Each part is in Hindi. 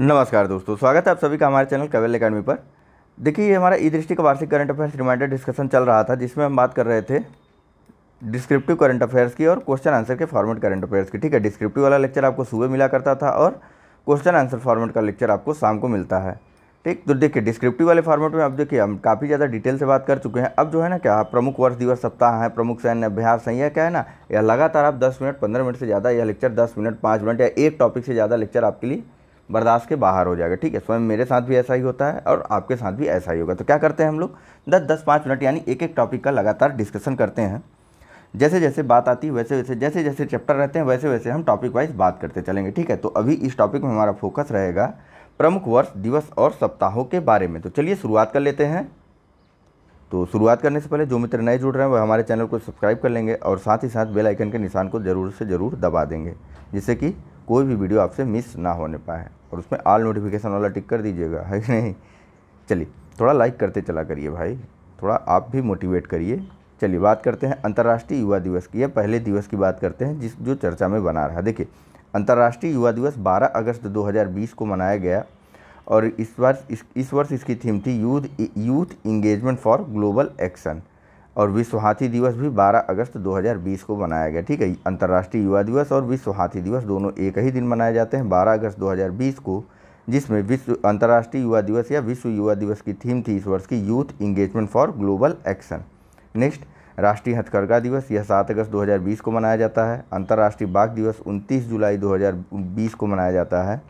नमस्कार दोस्तों स्वागत है आप सभी का हमारे चैनल कवेल अकेडमी पर देखिए हमारा ई दृष्टि का वार्षिक करंट अफेयर्स रिमाइंडर डिस्कशन चल रहा था जिसमें हम बात कर रहे थे डिस्क्रिप्टिव करंट अफेयर्स की और क्वेश्चन आंसर के फॉर्मेट करंट अफेयर्स की ठीक है डिस्क्रिप्टिव वाला लेक्चर आपको सुबह मिला करता था और क्वेश्चन आंसर फॉर्मेट का लेक्चर आपको शाम को मिलता है ठीक तो देखिए डिस्क्रिप्टिव वाले फॉर्मेट में अब देखिए हम काफ़ी ज़्यादा डिटेल से बात कर चुके हैं अब जो है ना क्या प्रमुख वर्ष दिवस सप्ताह है प्रमुख सैन्य अभ्यास हैं यह क्या है ना यह लगातार आप दस मिनट पंद्रह मिनट से ज़्यादा यह लेक्चर दस मिनट पाँच मिनट या एक टॉपिक से ज़्यादा लेक्चर आपके लिए बर्दाश्त के बाहर हो जाएगा ठीक है स्वयं मेरे साथ भी ऐसा ही होता है और आपके साथ भी ऐसा ही होगा तो क्या करते हैं हम लोग दस दस पाँच मिनट यानी एक एक टॉपिक का लगातार डिस्कशन करते हैं जैसे जैसे बात आती है वैसे वैसे जैसे जैसे चैप्टर रहते हैं वैसे वैसे हम टॉपिक वाइज बात करते चलेंगे ठीक है तो अभी इस टॉपिक में हमारा फोकस रहेगा प्रमुख वर्ष दिवस और सप्ताहों के बारे में तो चलिए शुरुआत कर लेते हैं तो शुरुआत करने से पहले जो मित्र नए जुड़ रहे हैं वह हमारे चैनल को सब्सक्राइब कर लेंगे और साथ ही साथ बेल आइकन के निशान को ज़रूर से ज़रूर दबा देंगे जिससे कि कोई भी वीडियो आपसे मिस ना होने पाए और उसमें आल नोटिफिकेशन वाला टिक कर दीजिएगा है कि नहीं चलिए थोड़ा लाइक करते चला करिए भाई थोड़ा आप भी मोटिवेट करिए चलिए बात करते हैं अंतर्राष्ट्रीय युवा दिवस की या पहले दिवस की बात करते हैं जिस जो चर्चा में बना रहा देखिए अंतर्राष्ट्रीय युवा दिवस 12 अगस्त 2020 को मनाया गया और इस वर्ष इस, इस वर्ष इसकी थीम थी youth youth engagement for global action और विश्व हाथी दिवस भी 12 अगस्त 2020 को मनाया गया ठीक है अंतर्राष्ट्रीय युवा दिवस और विश्व हाथी दिवस दोनों एक ही दिन मनाए जाते हैं 12 अगस्त 2020 को जिसमें विश्व अंतर्राष्ट्रीय युवा दिवस या विश्व युवा दिवस की थीम थी इस वर्ष की youth engagement for global action next राष्ट्रीय हथकरघा दिवस यह सात अगस्त दो को मनाया जाता है अंतर्राष्ट्रीय बाघ दिवस उनतीस जुलाई दो को मनाया जाता है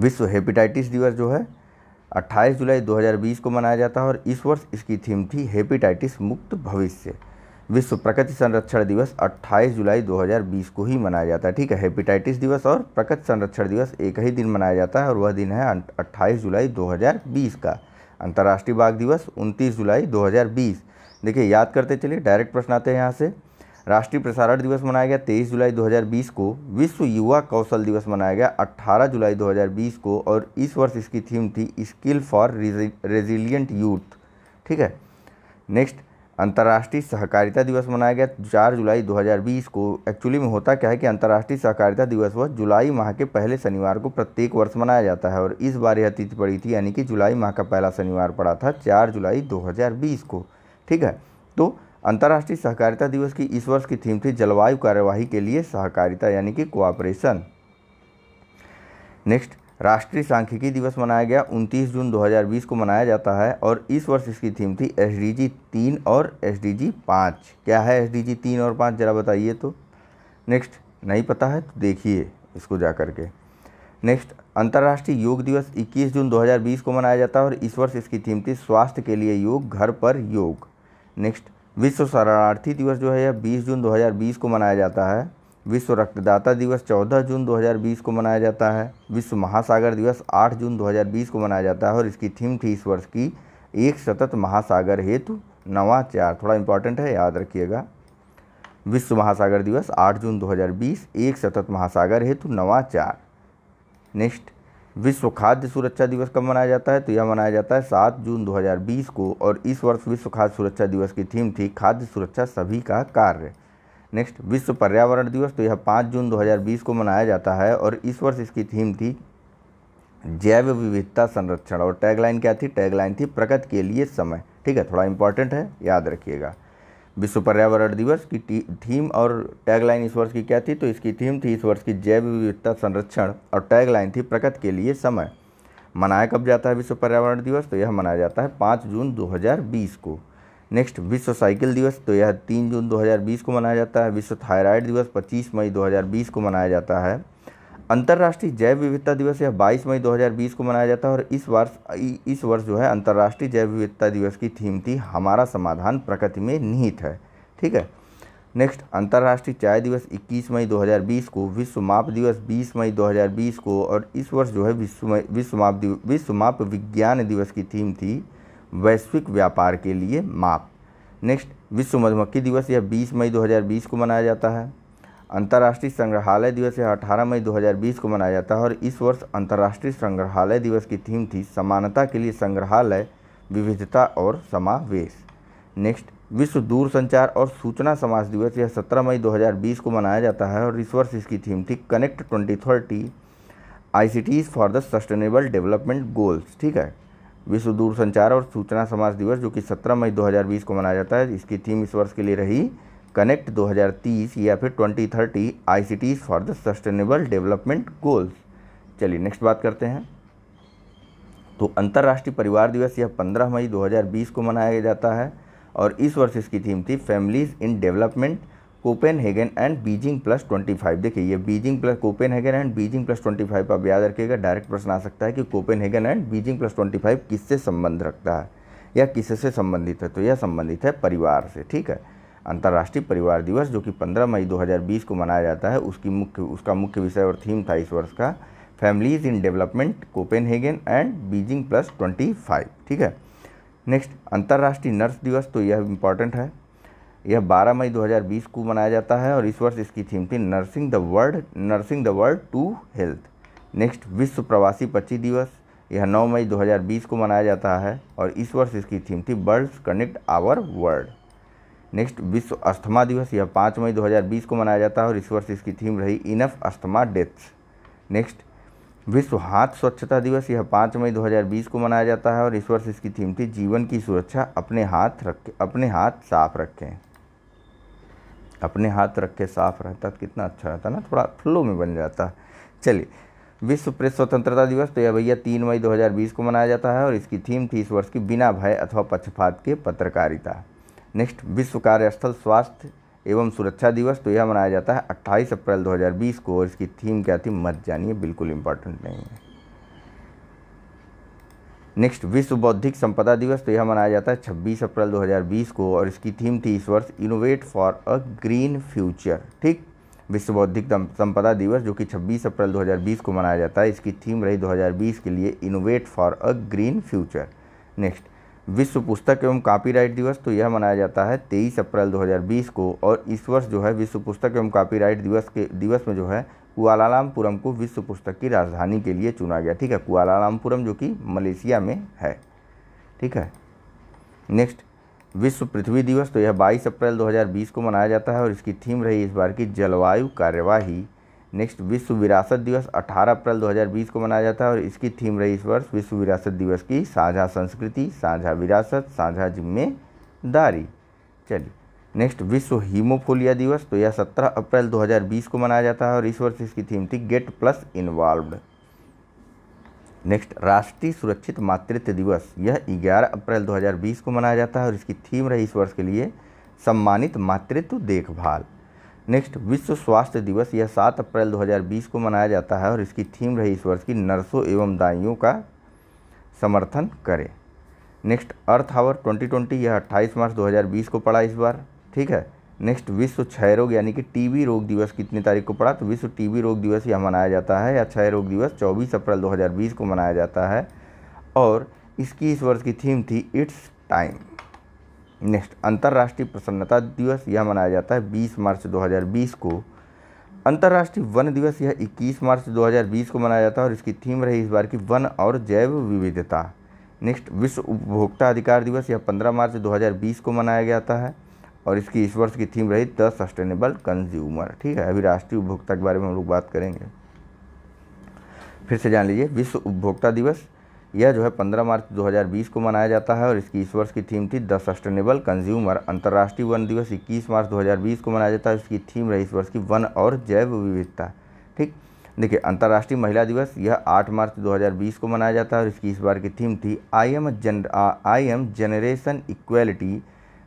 विश्व हेपेटाइटिस दिवस जो है 28 जुलाई 2020 को मनाया जाता है और इस वर्ष इसकी थीम थी हेपेटाइटिस मुक्त भविष्य विश्व प्रकृति संरक्षण दिवस 28 जुलाई 2020 को ही मनाया जाता है ठीक है हेपेटाइटिस दिवस और प्रकृति संरक्षण दिवस एक ही दिन मनाया जाता है और वह दिन है 28 जुलाई 2020 का अंतर्राष्ट्रीय बाघ दिवस 29 जुलाई 2020 देखिए याद करते चलिए डायरेक्ट प्रश्न आते हैं यहाँ से राष्ट्रीय प्रसारण दिवस मनाया गया 23 जुलाई 2020 को विश्व युवा कौशल दिवस मनाया गया 18 जुलाई 2020 को और इस वर्ष इसकी थीम थी स्किल फॉर रेजिलियंट यूथ ठीक है नेक्स्ट अंतर्राष्ट्रीय सहकारिता दिवस मनाया गया 4 जुलाई 2020 को एक्चुअली में होता क्या है कि अंतर्राष्ट्रीय सहकारिता दिवस वह जुलाई माह के पहले शनिवार को प्रत्येक वर्ष मनाया जाता है और इस बार यह तिथि पड़ी थी यानी कि जुलाई माह का पहला शनिवार पड़ा था चार जुलाई दो को ठीक है तो अंतर्राष्ट्रीय सहकारिता दिवस की इस वर्ष की थीम थी जलवायु कार्यवाही के लिए सहकारिता यानी कि कोऑपरेशन नेक्स्ट राष्ट्रीय सांख्यिकी दिवस मनाया गया 29 जून 2020 को मनाया जाता है और इस वर्ष इसकी थीम थी एस डी जी तीन और एस डी जी पाँच क्या है एस डी जी तीन और पाँच ज़रा बताइए तो नेक्स्ट नहीं पता है तो देखिए इसको जा कर के नेक्स्ट अंतर्राष्ट्रीय योग दिवस 21 जून 2020 को मनाया जाता है और इस वर्ष इसकी थीम थी स्वास्थ्य के लिए योग घर पर योग नेक्स्ट विश्व शरणार्थी दिवस जो है यह 20 जून 2020 को मनाया जाता है विश्व रक्तदाता दिवस 14 जून 2020 को मनाया जाता है विश्व महासागर दिवस 8 जून 2020 को मनाया जाता है और इसकी थीम थी इस वर्ष की एक सतत महासागर हेतु नवाचार थोड़ा इंपॉर्टेंट है याद रखिएगा विश्व महासागर दिवस आठ जून दो एक सतत महासागर हेतु नवाचार नेक्स्ट विश्व खाद्य सुरक्षा दिवस कब मनाया जाता है तो यह मनाया जाता है सात जून 2020 को और इस वर्ष विश्व खाद्य सुरक्षा दिवस की थीम थी खाद्य सुरक्षा सभी का कार्य नेक्स्ट विश्व पर्यावरण दिवस तो यह पाँच जून 2020 को मनाया जाता है और इस वर्ष इसकी थीम थी जैव विविधता संरक्षण और टैगलाइन क्या थी टैगलाइन थी प्रगति के लिए समय ठीक है थोड़ा इंपॉर्टेंट है याद रखिएगा विश्व पर्यावरण दिवस की थीम और टैगलाइन इस वर्ष की क्या थी तो इसकी थीम थी इस वर्ष की जैव विविधता संरक्षण और टैगलाइन थी प्रकृति के लिए समय मनाया कब जाता है विश्व पर्यावरण दिवस तो यह मनाया जाता है पाँच जून 2020 को नेक्स्ट विश्व साइकिल दिवस तो यह तीन जून 2020 को मनाया जाता है विश्व थायराइड दिवस 25 मई 2020 को मनाया जाता है अंतर्राष्ट्रीय जैव विविधता दिवस यह 22 मई 2020 को मनाया जाता है और इस वर्ष इस वर्ष जो है अंतर्राष्ट्रीय जैव विविधता दिवस की थीम थी हमारा समाधान प्रकृति में निहित है ठीक है नेक्स्ट अंतर्राष्ट्रीय चाय दिवस 21 मई 2020 को विश्व माप दिवस 20 मई 2020 को और इस वर्ष जो है विश्व विश्व माप विश्व माप विज्ञान दिवस की थीम थी वैश्विक व्यापार के लिए माप नेक्स्ट विश्व मधुमक्खी दिवस यह 20 मई 2020 को मनाया जाता है अंतर्राष्ट्रीय संग्रहालय दिवस यह अठारह मई 2020 को मनाया जाता है और इस वर्ष अंतर्राष्ट्रीय संग्रहालय दिवस की थीम थी समानता के लिए संग्रहालय विविधता और समावेश नेक्स्ट विश्व दूरसंचार और सूचना समाज दिवस यह 17 मई 2020 को मनाया जाता है और इस वर्ष इसकी थीम थी connect twenty thirty I for the sustainable development goals ठीक है विश्व दूरसंचार और सूचना समाज दिवस जो कि 17 मई 2020 को मनाया जाता है इसकी थीम इस वर्ष के लिए रही कनेक्ट 2030 या फिर 2030 टीज for the sustainable development goals चलिए नेक्स्ट बात करते हैं तो अंतर्राष्ट्रीय परिवार दिवस यह 15 मई 2020 को मनाया जाता है और इस वर्ष इसकी थीम थी families in development Copenhagen and Beijing plus 25 देखिए ये Beijing plus Copenhagen and Beijing plus 25 आप याद रखिएगा डायरेक्ट प्रश्न आ सकता है कि Copenhagen and Beijing plus 25 किससे संबंध रखता है या किससे संबंधित है तो यह संबंधित है परिवार से ठीक है अंतर्राष्ट्रीय परिवार दिवस जो कि 15 मई 2020 को मनाया जाता है उसकी मुख्य उसका मुख्य विषय और थीम था इस वर्ष का families in development Copenhagen and Beijing plus twenty five ठीक है नेक्स्ट अंतर्राष्ट्रीय नर्स दिवस तो यह इम्पॉर्टेंट है यह 12 मई 2020 को मनाया जाता है और इस वर्ष इसकी थीम थी nursing the world nursing the world to health next विश्व प्रवासी पक्षी दिवस यह 9 मई 2020 को मनाया जाता है और इस वर्ष इसकी थीम थी birds connect our world next विश्व अस्थमा दिवस यह पाँच मई 2020 को मनाया जाता है और इस वर्ष इसकी थीम रही इनफ अस्थमा डेथ्स नेक्स्ट विश्व हाथ स्वच्छता दिवस यह पाँच मई 2020 को मनाया जाता है और इस वर्ष इसकी थीम थी जीवन की सुरक्षा अपने हाथ रख अपने हाथ साफ रखें अपने हाथ रख के साफ रहता तो कितना अच्छा रहता ना थोड़ा फ्लो में बन जाता चलिए विश्व प्रेस स्वतंत्रता दिवस तो यह भैया तीन मई 2020 को मनाया जाता है और इसकी थीम थी इस वर्ष की बिना भय अथवा पक्षपात के पत्रकारिता नेक्स्ट विश्व कार्यस्थल स्वास्थ्य एवं सुरक्षा दिवस तो यह मनाया जाता है 28 अप्रैल 2020 को और इसकी थीम क्या थी मत जानिए बिल्कुल इंपॉर्टेंट नहीं है नेक्स्ट विश्व बौद्धिक संपदा दिवस तो यह मनाया जाता है 26 अप्रैल 2020 को और इसकी थीम थी इस वर्ष innovate for a green future ठीक विश्व बौद्धिक संपदा दिवस जो कि 26 अप्रैल 2020 को मनाया जाता है इसकी थीम रही 2020 के लिए innovate for a green future next विश्व पुस्तक एवं कॉपीराइट दिवस तो यह मनाया जाता है 23 अप्रैल 2020 को और इस वर्ष जो है विश्व पुस्तक एवं कॉपीराइट दिवस के दिवस में जो है कुआलामपुरम को विश्व पुस्तक की राजधानी के लिए चुना गया ठीक है कुआलालमपुरम जो कि मलेशिया में है ठीक है नेक्स्ट विश्व पृथ्वी दिवस तो यह 22 अप्रैल 2020 को मनाया जाता है और इसकी थीम रही इस बार की जलवायु कार्यवाही नेक्स्ट विश्व विरासत दिवस 18 अप्रैल 2020 को मनाया जाता है और इसकी थीम रही इस वर्ष विश्व विरासत दिवस की साझा संस्कृति साझा विरासत साझा जिम्मेदारी चलिए नेक्स्ट विश्व हीमोफोलिया दिवस तो यह 17 अप्रैल 2020 को मनाया जाता है और इस वर्ष इसकी थीम थी गेट प्लस इन्वॉल्व्ड नेक्स्ट राष्ट्रीय सुरक्षित मातृत्व दिवस यह 11 अप्रैल 2020 को मनाया जाता है और इसकी थीम रही इस वर्ष के लिए सम्मानित मातृत्व देखभाल नेक्स्ट विश्व स्वास्थ्य दिवस यह सात अप्रैल 2020 को मनाया जाता है और इसकी थीम रही इस वर्ष की नर्सों एवं दाइयों का समर्थन करें नेक्स्ट अर्थ आवर 2020 यह 28 मार्च 2020 को पड़ा इस बार ठीक है नेक्स्ट विश्व क्षय रोग यानी कि टीबी रोग दिवस कितनी तारीख को पड़ा तो विश्व टीबी रोग दिवस यह मनाया जाता है या क्षय रोग दिवस 24 अप्रैल 2020 को मनाया जाता है और इसकी इस वर्ष की थीम थी इट्स टाइम नेक्स्ट अंतर्राष्ट्रीय प्रसन्नता दिवस यह मनाया जाता है 20 मार्च 2020 को अंतर्राष्ट्रीय वन दिवस यह 21 मार्च 2020 को मनाया जाता है और इसकी थीम रही इस बार की वन और जैव विविधता नेक्स्ट विश्व उपभोक्ता अधिकार दिवस यह 15 मार्च 2020 को मनाया जाता है और इसकी इस वर्ष की थीम रही द सस्टेनेबल कंज्यूमर ठीक है अभी राष्ट्रीय उपभोक्ता के बारे में हम लोग बात करेंगे फिर से जान लीजिए विश्व उपभोक्ता दिवस यह जो है 15 मार्च 2020 को मनाया जाता है और इसकी इस वर्ष की थीम थी द सस्टेनेबल कंज्यूमर अंतर्राष्ट्रीय वन दिवस 21 मार्च 2020 को मनाया जाता है इसकी थीम रही इस वर्ष की वन और जैव विविधता ठीक देखिए अंतर्राष्ट्रीय महिला दिवस यह 8 मार्च 2020 को मनाया जाता है और इसकी इस बार की थीम थी आई एम जन I am generation equality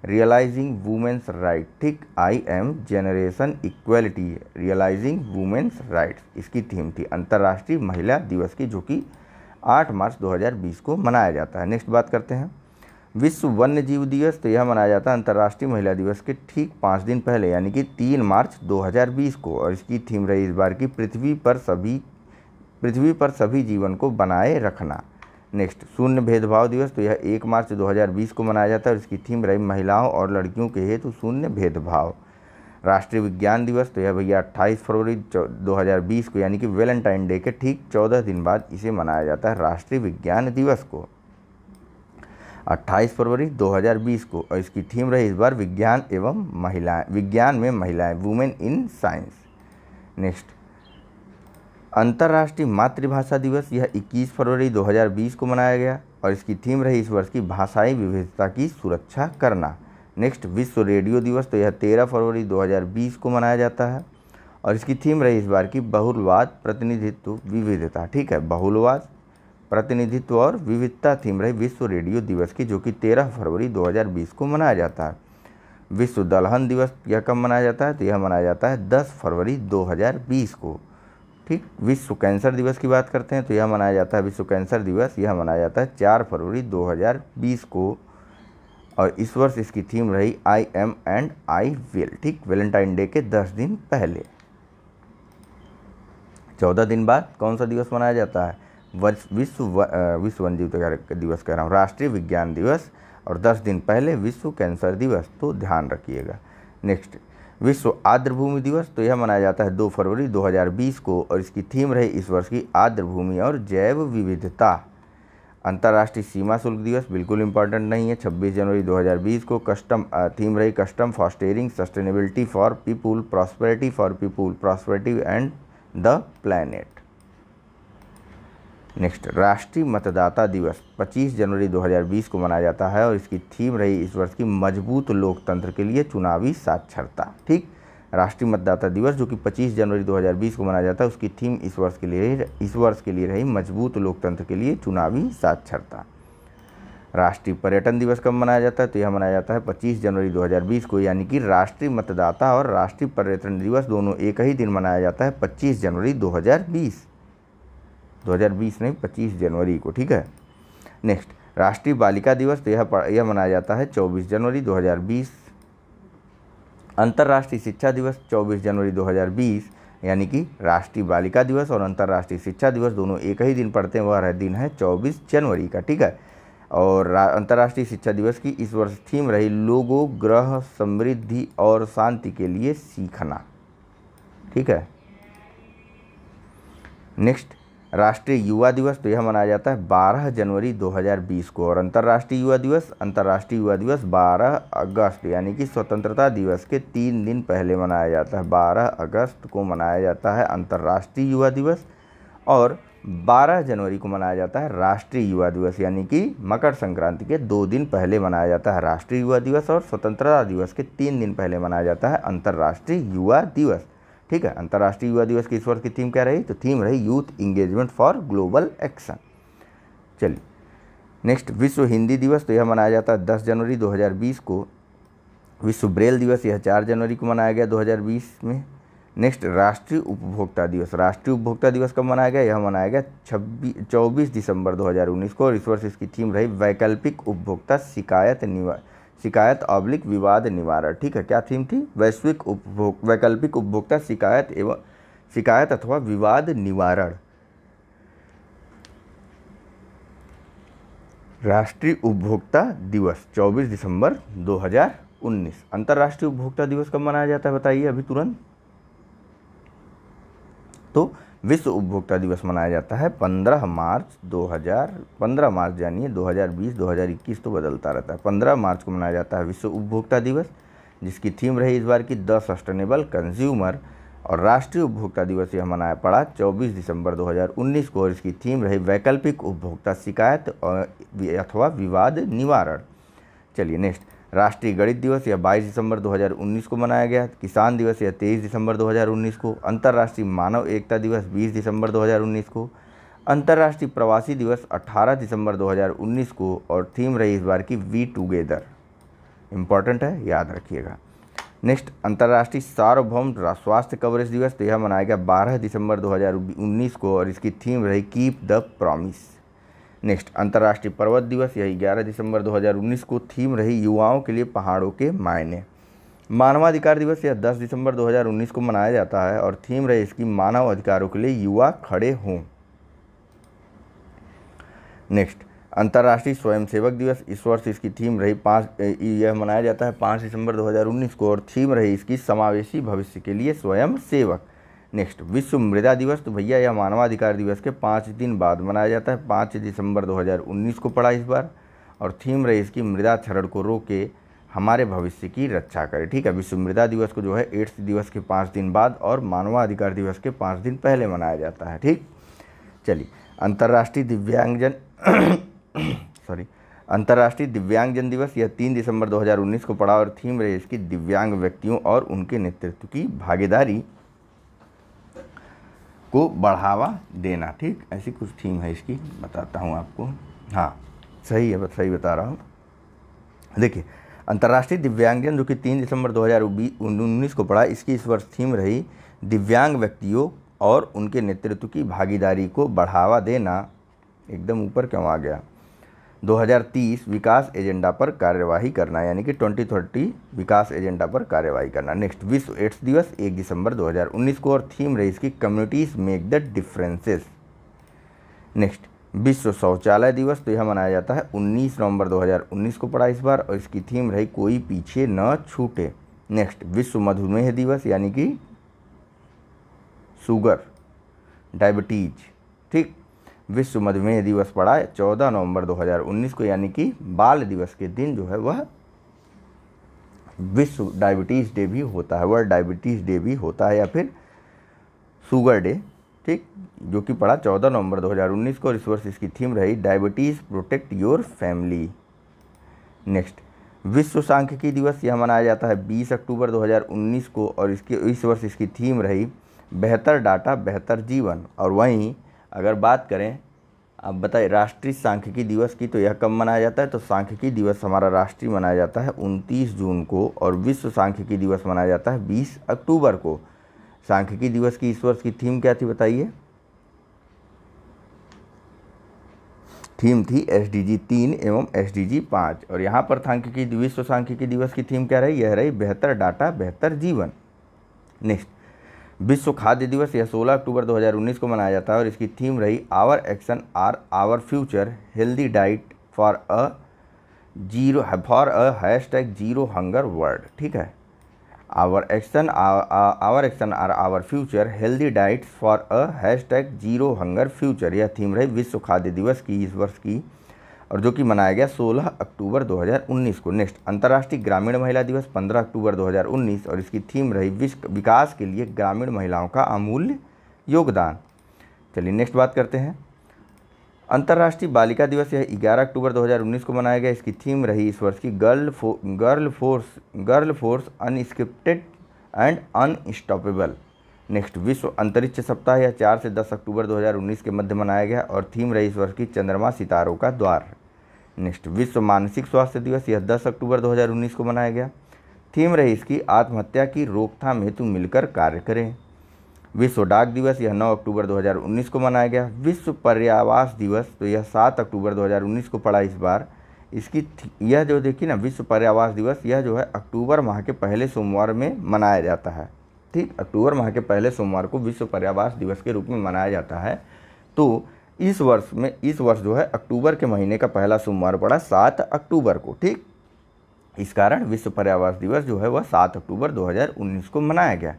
realising women's right ठीक I am generation equality realising women's right इसकी थीम थी अंतर्राष्ट्रीय महिला दिवस की जो कि 8 मार्च 2020 को मनाया जाता है नेक्स्ट बात करते हैं विश्व वन्य जीव दिवस तो यह मनाया जाता है अंतर्राष्ट्रीय महिला दिवस के ठीक पाँच दिन पहले यानी कि तीन मार्च 2020 को और इसकी थीम रही इस बार की पृथ्वी पर सभी पृथ्वी पर सभी जीवन को बनाए रखना नेक्स्ट शून्य भेदभाव दिवस तो यह एक मार्च 2020 को मनाया जाता है और इसकी थीम रही महिलाओं और लड़कियों के हेतु शून्य भेदभाव राष्ट्रीय विज्ञान दिवस तो यह भैया 28 फरवरी 2020 को यानी कि वैलेंटाइन डे के ठीक 14 दिन बाद इसे मनाया जाता है राष्ट्रीय विज्ञान दिवस को 28 फरवरी 2020 को और इसकी थीम रही इस बार विज्ञान एवं महिलाएं विज्ञान में महिलाएं वुमेन इन साइंस नेक्स्ट अंतर्राष्ट्रीय मातृभाषा दिवस यह 21 फरवरी 2020 को मनाया गया और इसकी थीम रही इस वर्ष की भाषाई विविधता की सुरक्षा करना नेक्स्ट विश्व रेडियो दिवस तो यह तेरह फरवरी 2020 को मनाया जाता है और इसकी थीम रही इस बार की बहुलवाद प्रतिनिधित्व विविधता ठीक है बहुलवाद प्रतिनिधित्व और विविधता थीम रही विश्व रेडियो दिवस की जो कि 13 फरवरी 2020 को मनाया जाता है विश्व दलहन दिवस यह कब मनाया जाता है तो यह मनाया जाता है 10 फरवरी 2020 को ठीक विश्व कैंसर दिवस की बात करते हैं तो यह मनाया जाता है विश्व कैंसर दिवस यह मनाया जाता है चार फरवरी दो को और इस वर्ष इसकी थीम रही I am and I will ठीक वैलेंटाइन डे के दस दिन पहले चौदह दिन बाद कौन सा दिवस मनाया जाता है विश्व विश्व वन जीव दिवस कह रहा हूँ राष्ट्रीय विज्ञान दिवस और दस दिन पहले विश्व कैंसर दिवस तो ध्यान रखिएगा नेक्स्ट विश्व आर्द्रभूमि दिवस तो यह मनाया जाता है 2 फरवरी 2020 को और इसकी थीम रही इस वर्ष की आर्द्रभूमि और जैव विविधता अंतर्राष्ट्रीय सीमा शुल्क दिवस बिल्कुल इंपॉर्टेंट नहीं है 26 जनवरी 2020 को कस्टम थीम रही custom for steering sustainability for people prosperity for people prosperity and the planet next राष्ट्रीय मतदाता दिवस 25 जनवरी 2020 को मनाया जाता है और इसकी थीम रही इस वर्ष की मजबूत लोकतंत्र के लिए चुनावी साक्षरता ठीक राष्ट्रीय मतदाता दिवस जो कि 25 जनवरी 2020 को मनाया जाता है उसकी थीम इस वर्ष के लिए इस वर्ष के लिए रही मजबूत लोकतंत्र के लिए चुनावी साक्षरता राष्ट्रीय पर्यटन दिवस कब मनाया जाता है तो यह मनाया जाता है 25 जनवरी 2020 को यानी कि राष्ट्रीय मतदाता और राष्ट्रीय पर्यटन दिवस दोनों एक ही दिन मनाया जाता है 25 जनवरी 2020 2020 नहीं 25 जनवरी को ठीक है नेक्स्ट राष्ट्रीय बालिका दिवस तो यह यह मनाया जाता है 24 जनवरी 2020 अंतर्राष्ट्रीय शिक्षा दिवस 24 जनवरी 2020 यानी कि राष्ट्रीय बालिका दिवस और अंतर्राष्ट्रीय शिक्षा दिवस दोनों एक ही दिन पड़ते हैं वह दिन है 24 जनवरी का ठीक है और अंतर्राष्ट्रीय शिक्षा दिवस की इस वर्ष थीम रही लोगों ग्रह समृद्धि और शांति के लिए सीखना ठीक है नेक्स्ट राष्ट्रीय युवा दिवस तो यह मनाया जाता है 12 जनवरी 2020 को और अंतर्राष्ट्रीय युवा दिवस अंतर्राष्ट्रीय युवा दिवस 12 अगस्त यानी कि स्वतंत्रता दिवस के तीन दिन पहले मनाया जाता है 12 अगस्त को मनाया जाता है अंतर्राष्ट्रीय युवा दिवस और 12 जनवरी को मनाया जाता है राष्ट्रीय युवा दिवस यानी कि मकर संक्रांति के दो दिन पहले मनाया जाता है राष्ट्रीय युवा दिवस और स्वतंत्रता दिवस के तीन दिन पहले मनाया जाता है अंतर्राष्ट्रीय युवा दिवस ठीक है अंतर्राष्ट्रीय युवा दिवस की इस वर्ष की थीम क्या रही तो थीम रही youth engagement for global action चलिए नेक्स्ट विश्व हिंदी दिवस तो यह मनाया जाता है दस जनवरी 2020 को विश्व ब्रेल दिवस यह चार जनवरी को मनाया गया 2020 में नेक्स्ट राष्ट्रीय उपभोक्ता दिवस राष्ट्रीय उपभोक्ता दिवस कब मनाया गया यह मनाया गया छब्बीस चौबीस दिसंबर 2019 को और इस वर्ष इसकी थीम रही वैकल्पिक उपभोक्ता शिकायत निवार शिकायत अब्लिक विवाद निवारण ठीक है क्या थीम थी वैश्विक उपभोग वैकल्पिक उपभोक्ता शिकायत एवं शिकायत अथवा विवाद निवारण राष्ट्रीय उपभोक्ता दिवस 24 दिसंबर 2019 अंतर्राष्ट्रीय उपभोक्ता दिवस कब मनाया जाता है बताइए अभी तुरंत तो विश्व उपभोक्ता दिवस मनाया जाता है 15 मार्च 2000 15 मार्च यानी 2020 2021 तो बदलता रहता है 15 मार्च को मनाया जाता है विश्व उपभोक्ता दिवस जिसकी थीम रही इस बार की द सस्टेनेबल कंज्यूमर और राष्ट्रीय उपभोक्ता दिवस यह मनाया पड़ा 24 दिसंबर 2019 को और इसकी थीम रही वैकल्पिक उपभोक्ता शिकायत और अथवा विवाद निवारण चलिए नेक्स्ट राष्ट्रीय गणित दिवस यह 22 दिसंबर 2019 को मनाया गया किसान दिवस यह 23 दिसंबर 2019 को अंतर्राष्ट्रीय मानव एकता दिवस 20 दिसंबर 2019 को अंतर्राष्ट्रीय प्रवासी दिवस 18 दिसंबर 2019 को और थीम रही इस बार की वी टुगेदर इम्पॉर्टेंट है याद रखिएगा नेक्स्ट अंतर्राष्ट्रीय सार्वभौम स्वास्थ्य कवरेज दिवस तो यह मनाया गया बारह दिसंबर दो को और इसकी थीम रही कीप द प्रॉमिस नेक्स्ट अंतर्राष्ट्रीय पर्वत दिवस यही 11 दिसंबर 2019 को थीम रही युवाओं के लिए पहाड़ों के मायने मानवाधिकार दिवस यह 10 दिसंबर 2019 को मनाया जाता है और थीम रही इसकी मानव अधिकारों के लिए युवा खड़े हों नेक्स्ट अंतर्राष्ट्रीय स्वयंसेवक दिवस इस वर्ष इसकी थीम रही पाँच यह मनाया जाता है पाँच दिसंबर 2019 को और थीम रही इसकी समावेशी भविष्य के लिए स्वयं सेवक नेक्स्ट विश्व मृदा दिवस तो भैया यह मानवाधिकार दिवस के पाँच दिन बाद मनाया जाता है पाँच दिसंबर 2019 को पड़ा इस बार और थीम रही इसकी मृदा क्षरण को रोके हमारे भविष्य की रक्षा करें ठीक है विश्व मृदा दिवस को जो है एड्स दिवस के पाँच दिन बाद और मानवाधिकार दिवस के पाँच दिन पहले मनाया जाता है ठीक चलिए अंतर्राष्ट्रीय दिव्यांगजन सॉरी अंतर्राष्ट्रीय दिव्यांगजन दिवस यह तीन दिसंबर 2019 को पड़ा और थीम रही इसकी दिव्यांग व्यक्तियों और उनके नेतृत्व की भागीदारी को बढ़ावा देना ठीक ऐसी कुछ थीम है इसकी बताता हूँ आपको हाँ सही है सही बता रहा हूँ देखिए अंतर्राष्ट्रीय दिव्यांगजन जो कि तीन दिसंबर उन्नीस को पड़ा इसकी इस वर्ष थीम रही दिव्यांग व्यक्तियों और उनके नेतृत्व की भागीदारी को बढ़ावा देना एकदम ऊपर क्यों आ गया 2030 विकास एजेंडा पर कार्यवाही करना यानी कि 2030 विकास एजेंडा पर कार्यवाही करना नेक्स्ट विश्व एड्स दिवस 1 दिसंबर 2019 को और थीम रही इसकी communities make the differences next विश्व शौचालय दिवस तो यह मनाया जाता है 19 नवंबर 2019 को पड़ा इस बार और इसकी थीम रही कोई पीछे न छूटे नेक्स्ट विश्व मधुमेह दिवस यानी कि शुगर डायबिटीज ठीक विश्व मधुमेह दिवस पड़ा है चौदह नवंबर 2019 को यानी कि बाल दिवस के दिन जो है वह विश्व डायबिटीज़ डे भी होता है वर्ल्ड डायबिटीज़ डे भी होता है या फिर शुगर डे ठीक जो कि पड़ा चौदह नवंबर 2019 को और इस वर्ष इसकी थीम रही diabetes protect your family next विश्व सांख्यिकी दिवस यह मनाया जाता है 20 अक्टूबर 2019 को और इसके इस वर्ष इसकी थीम रही बेहतर डाटा बेहतर जीवन और वहीं अगर बात करें अब बताइए राष्ट्रीय सांख्यिकी दिवस की तो यह कब मनाया जाता है तो सांख्यिकी दिवस हमारा राष्ट्रीय मनाया जाता है 29 जून को और विश्व सांख्यिकी दिवस मनाया जाता है 20 अक्टूबर को सांख्यिकी दिवस की इस वर्ष की थीम क्या थी बताइए थीम थी एस डी जी तीन एवं एस डी जी पाँच और यहाँ पर सांख्यिकी विश्व सांख्यिकी दिवस की थीम क्या रही यह रही बेहतर डाटा बेहतर जीवन नेक्स्ट विश्व खाद्य दिवस यह 16 अक्टूबर 2019 को मनाया जाता है और इसकी थीम रही our action are our future healthy diet for a zero for a hashtag zero hunger world ठीक है our action our action are our future healthy diet for a hashtag zero hunger future यह थीम रही विश्व खाद्य दिवस की इस वर्ष की और जो कि मनाया गया 16 अक्टूबर 2019 को नेक्स्ट अंतर्राष्ट्रीय ग्रामीण महिला दिवस 15 अक्टूबर 2019 और इसकी थीम रही विश्व विकास के लिए ग्रामीण महिलाओं का अमूल्य योगदान चलिए नेक्स्ट बात करते हैं अंतर्राष्ट्रीय बालिका दिवस यह 11 अक्टूबर 2019 को मनाया गया इसकी थीम रही इस वर्ष की गर्ल फो girl force girl force unscripted and unstoppable next विश्व अंतरिक्ष सप्ताह यह चार से दस अक्टूबर 2019 के मध्य मनाया गया और थीम रही इस वर्ष की चंद्रमा सितारों का द्वार नेक्स्ट विश्व मानसिक स्वास्थ्य दिवस यह दस अक्टूबर 2019 को मनाया गया थीम रही इसकी आत्महत्या की रोकथाम हेतु मिलकर कार्य करें विश्व डाक दिवस यह नौ अक्टूबर उन्नीस को मनाया गया विश्व पर्यावास दिवस तो यह सात अक्टूबर उन्नीस को पड़ा इस बार इसकी यह जो देखिए ना विश्व पर्यावास दिवस यह जो है अक्टूबर माह के पहले सोमवार में मनाया जाता है ठीक अक्टूबर माह के पहले सोमवार को विश्व पर्यावास दिवस के रूप में मनाया जाता है तो इस वर्ष में इस वर्ष जो है अक्टूबर के महीने का पहला सोमवार पड़ा सात अक्टूबर को ठीक इस कारण विश्व पर्यावास दिवस जो है वह सात अक्टूबर 2019 को मनाया गया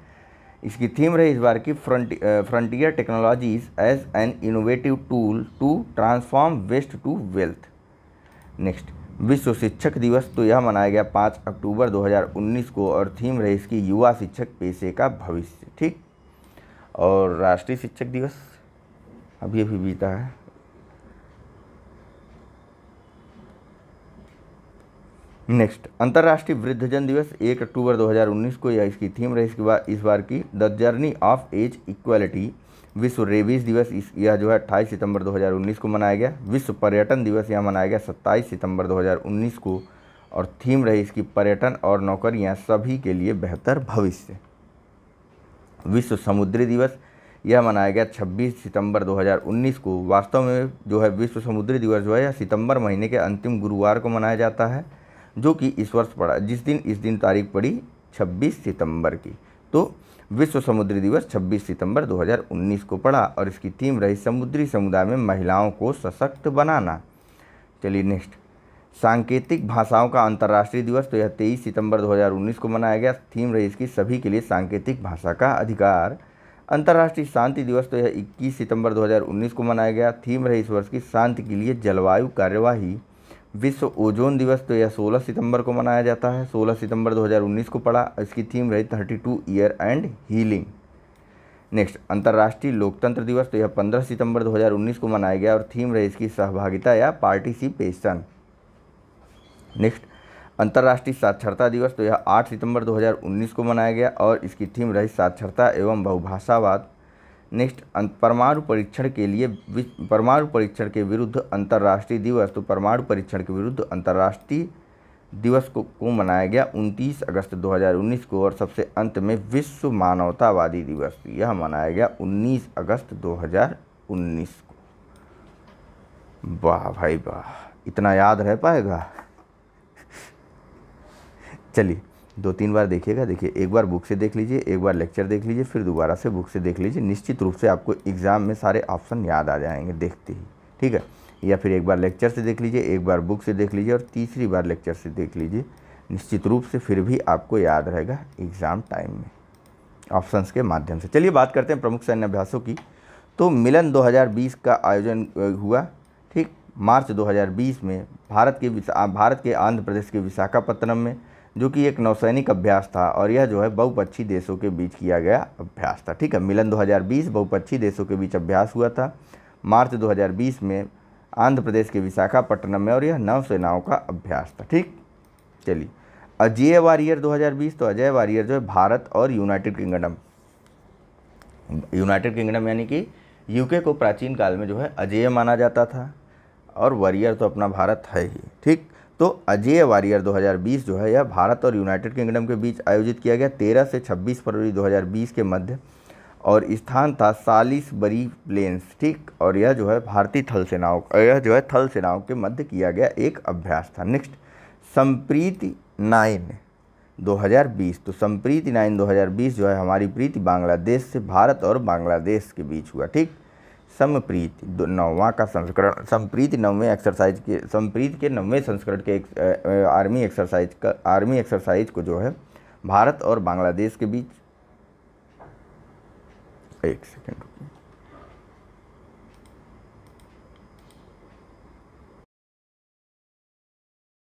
इसकी थीम रही इस बार की फ्रंटि frontier technologies as an innovative tool to transform waste to wealth next विश्व शिक्षक दिवस तो यह मनाया गया पाँच अक्टूबर 2019 को और थीम रही इसकी युवा शिक्षक पेशे का भविष्य ठीक और राष्ट्रीय शिक्षक दिवस अभी अभी बीता है नेक्स्ट अंतर्राष्ट्रीय वृद्धजन दिवस एक अक्टूबर 2019 को यह इसकी थीम रही इसके बाद इस बार की the journey of as equality विश्व रेबीज दिवस इस यह जो है 28 सितंबर 2019 को मनाया गया विश्व पर्यटन दिवस यह मनाया गया 27 सितंबर 2019 को और थीम रही इसकी पर्यटन और नौकरियां सभी के लिए बेहतर भविष्य विश्व समुद्री दिवस यह मनाया गया 26 सितंबर 2019 को वास्तव में जो है विश्व समुद्री दिवस जो है यह सितंबर महीने के अंतिम गुरुवार को मनाया जाता है जो कि इस वर्ष पड़ा जिस दिन इस दिन तारीख पड़ी छब्बीस सितंबर की तो विश्व समुद्री दिवस 26 सितंबर 2019 को पड़ा और इसकी थीम रही समुद्री समुदाय में महिलाओं को सशक्त बनाना चलिए नेक्स्ट सांकेतिक भाषाओं का अंतर्राष्ट्रीय दिवस तो यह तेईस सितंबर 2019 को मनाया गया थीम रही इसकी सभी के लिए सांकेतिक भाषा का अधिकार अंतर्राष्ट्रीय शांति दिवस तो यह 21 सितंबर 2019 को मनाया गया थीम रही इस वर्ष की शांति के लिए जलवायु कार्यवाही विश्व ओजोन दिवस तो यह 16 सितंबर को मनाया जाता है 16 सितंबर 2019 को पड़ा इसकी थीम रही thirty two year and healing next अंतर्राष्ट्रीय लोकतंत्र दिवस तो यह 15 सितंबर 2019 को मनाया गया और थीम रही इसकी सहभागिता या पार्टिसिपेशन नेक्स्ट अंतर्राष्ट्रीय साक्षरता दिवस तो यह 8 सितंबर 2019 को मनाया गया और इसकी थीम रही साक्षरता एवं बहुभाषावाद नेक्स्ट अं- परमाणु परीक्षण के लिए परमाणु परीक्षण के विरुद्ध अंतर्राष्ट्रीय दिवस तो परमाणु परीक्षण के विरुद्ध अंतर्राष्ट्रीय दिवस को, को मनाया गया 29 अगस्त 2019 को और सबसे अंत में विश्व मानवतावादी दिवस तो यह मनाया गया 19 अगस्त 2019 को वाह भाई वाह इतना याद रह पाएगा चलिए दो तीन बार देखिएगा देखिए एक बार बुक से देख लीजिए एक बार लेक्चर देख लीजिए फिर दोबारा से बुक से देख लीजिए निश्चित रूप से आपको एग्ज़ाम में सारे ऑप्शन याद आ जाएंगे देखते ही ठीक है या फिर एक बार लेक्चर से देख लीजिए एक बार बुक से देख लीजिए और तीसरी बार लेक्चर से देख लीजिए निश्चित रूप से फिर भी आपको याद रहेगा एग्ज़ाम टाइम में ऑप्शंस के माध्यम से चलिए बात करते हैं प्रमुख सैन्य अभ्यासों की तो मिलन 2020 का आयोजन हुआ ठीक मार्च 2020 में भारत के भारत के आंध्र प्रदेश के विशाखापत्तनम में जो कि एक नौसैनिक अभ्यास था और यह जो है बहुपक्षी देशों के बीच किया गया अभ्यास था ठीक है मिलन 2020 बहुपक्षी देशों के बीच अभ्यास हुआ था मार्च 2020 में आंध्र प्रदेश के विशाखापट्टनम में और यह नौसेनाओं का अभ्यास था ठीक चलिए अजय वारियर 2020 तो अजय वारियर जो है भारत और यूनाइटेड किंगडम यूनाइटेड किंगडम यानी कि यूके को प्राचीन काल में जो है अजय माना जाता था और वॉरियर तो अपना भारत है ही ठीक तो अजय वारियर 2020 जो है यह भारत और यूनाइटेड किंगडम के बीच आयोजित किया गया 13 से 26 फरवरी 2020 के मध्य और स्थान था सालिस बरी प्लेन्स ठीक और यह जो है भारतीय थल सेनाओं यह जो है थल सेनाओं के मध्य किया गया एक अभ्यास था नेक्स्ट संप्रीति नाइन 2020 तो संप्रीति नाइन 2020 जो है हमारी प्रीति बांग्लादेश से भारत और बांग्लादेश के बीच हुआ ठीक समप्रीत नौवा का संस्करण समप्रीति नौवें एक्सरसाइज के समप्रीति के नौवें संस्करण के एक, आर्मी एक्सरसाइज का आर्मी एक्सरसाइज को जो है भारत और बांग्लादेश के बीच एक सेकेंड रुकिए